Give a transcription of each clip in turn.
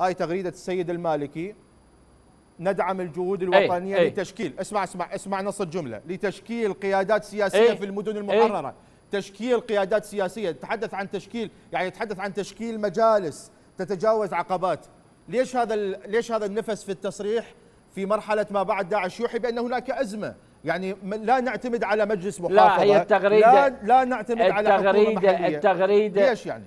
هاي تغريدة السيد المالكي ندعم الجهود الوطنيه أي لتشكيل أي اسمع اسمع اسمع نص الجمله لتشكيل قيادات سياسيه أي في المدن المحرره أي تشكيل قيادات سياسيه تتحدث عن تشكيل يعني يتحدث عن تشكيل مجالس تتجاوز عقبات ليش هذا ليش هذا النفس في التصريح في مرحله ما بعد داعش يوحي بان هناك ازمه يعني لا نعتمد على مجلس محافظه لا هي التغريده لا, لا نعتمد التغريدة على التغريده التغريده ليش يعني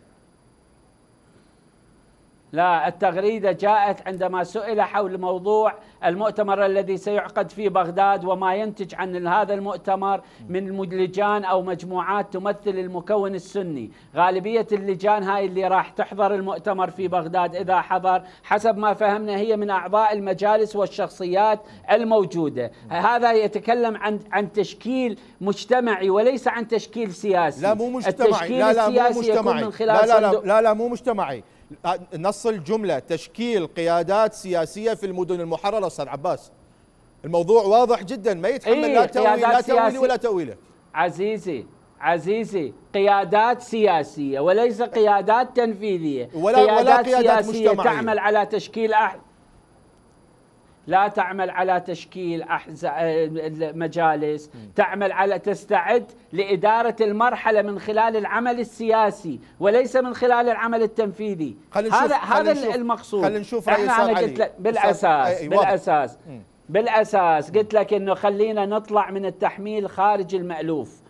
لا التغريدة جاءت عندما سئل حول موضوع المؤتمر الذي سيعقد في بغداد وما ينتج عن هذا المؤتمر من لجان أو مجموعات تمثل المكون السني غالبية اللجان هاي اللي راح تحضر المؤتمر في بغداد إذا حضر حسب ما فهمنا هي من أعضاء المجالس والشخصيات الموجودة هذا يتكلم عن عن تشكيل مجتمعي وليس عن تشكيل سياسي لا مو مجتمعي التشكيل لا لا السياسي مو مجتمعي. يكون من خلال لا لا لا, لا, لا مو مجتمعي آه، نص الجملة تشكيل قيادات سياسية في المدن المحررة أستاذ عباس الموضوع واضح جدا ما يتحمل إيه لا تأويل لا تأويل ولا تأويله عزيزي عزيزي قيادات سياسية وليس قيادات تنفيذية ولا قيادات, ولا قيادات سياسية مجتمعية. تعمل على تشكيل أحد لا تعمل على تشكيل آه، مجالس تعمل على تستعد لإدارة المرحلة من خلال العمل السياسي وليس من خلال العمل التنفيذي هذا هذا المقصود خلينا نشوف رأي احنا أنا قلت لك بالأساس أي بالأساس بالأساس قلت لك انه خلينا نطلع من التحميل خارج المألوف